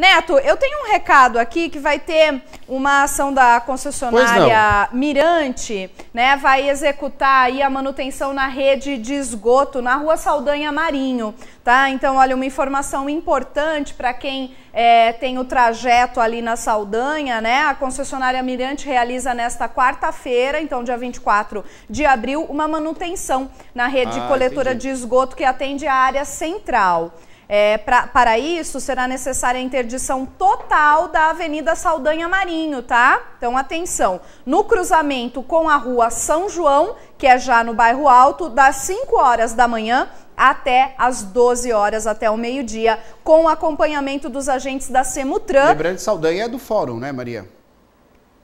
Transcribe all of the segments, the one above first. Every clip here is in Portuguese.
Neto, eu tenho um recado aqui que vai ter uma ação da concessionária Mirante, né? Vai executar aí a manutenção na rede de esgoto na rua Saldanha Marinho, tá? Então, olha, uma informação importante para quem é, tem o trajeto ali na Saldanha, né? A concessionária Mirante realiza nesta quarta-feira, então dia 24 de abril, uma manutenção na rede ah, coletora entendi. de esgoto que atende a área central. É, pra, para isso, será necessária a interdição total da Avenida Saldanha Marinho, tá? Então, atenção. No cruzamento com a Rua São João, que é já no bairro Alto, das 5 horas da manhã até as 12 horas, até o meio-dia, com o acompanhamento dos agentes da Semutran. Lembrando, Saldanha é do Fórum, né, Maria?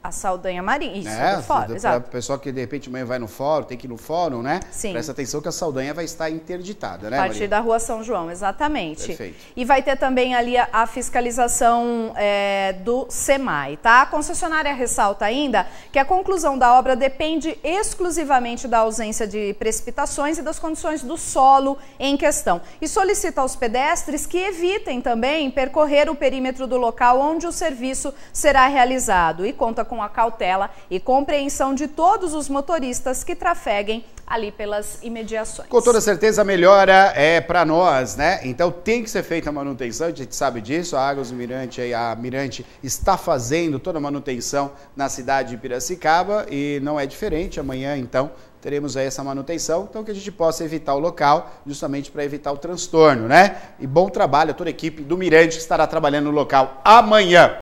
a Saldanha Marinha. Isso, é, do fórum, exato. pessoal que de repente amanhã vai no fórum, tem que ir no fórum, né? Sim. Presta atenção que a Saldanha vai estar interditada, né, A partir Maria? da Rua São João, exatamente. Perfeito. E vai ter também ali a, a fiscalização é, do SEMAI, tá? A concessionária ressalta ainda que a conclusão da obra depende exclusivamente da ausência de precipitações e das condições do solo em questão. E solicita aos pedestres que evitem também percorrer o perímetro do local onde o serviço será realizado e conta com com a cautela e compreensão de todos os motoristas que trafeguem ali pelas imediações. Com toda certeza, a melhora é para nós, né? Então tem que ser feita a manutenção, a gente sabe disso. A Águas Mirante, e a Mirante está fazendo toda a manutenção na cidade de Piracicaba e não é diferente. Amanhã, então, teremos aí essa manutenção, então que a gente possa evitar o local, justamente para evitar o transtorno, né? E bom trabalho a toda a equipe do Mirante que estará trabalhando no local amanhã.